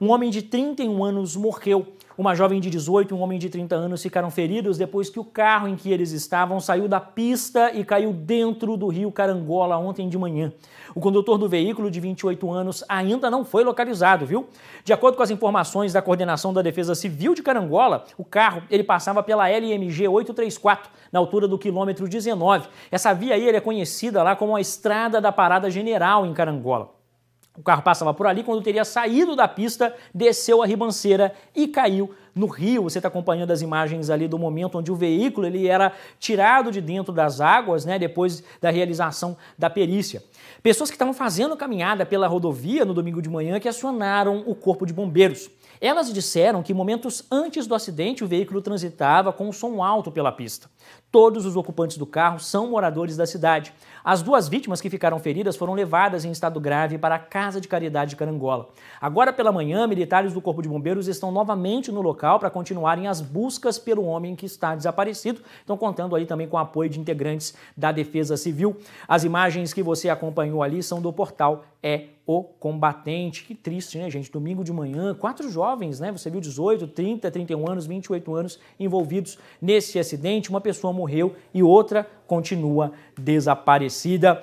Um homem de 31 anos morreu. Uma jovem de 18 e um homem de 30 anos ficaram feridos depois que o carro em que eles estavam saiu da pista e caiu dentro do rio Carangola ontem de manhã. O condutor do veículo, de 28 anos, ainda não foi localizado, viu? De acordo com as informações da Coordenação da Defesa Civil de Carangola, o carro ele passava pela LMG 834, na altura do quilômetro 19. Essa via aí é conhecida lá como a Estrada da Parada General em Carangola. O carro passava por ali, quando teria saído da pista, desceu a ribanceira e caiu no rio. Você está acompanhando as imagens ali do momento onde o veículo ele era tirado de dentro das águas, né, depois da realização da perícia. Pessoas que estavam fazendo caminhada pela rodovia no domingo de manhã que acionaram o corpo de bombeiros. Elas disseram que momentos antes do acidente o veículo transitava com um som alto pela pista. Todos os ocupantes do carro são moradores da cidade. As duas vítimas que ficaram feridas foram levadas em estado grave para a Casa de Caridade de Carangola. Agora pela manhã, militares do Corpo de Bombeiros estão novamente no local local para continuarem as buscas pelo homem que está desaparecido. Então, contando aí também com o apoio de integrantes da Defesa Civil. As imagens que você acompanhou ali são do portal É o Combatente. Que triste, né, gente? Domingo de manhã, quatro jovens, né? Você viu 18, 30, 31 anos, 28 anos envolvidos nesse acidente. Uma pessoa morreu e outra continua desaparecida.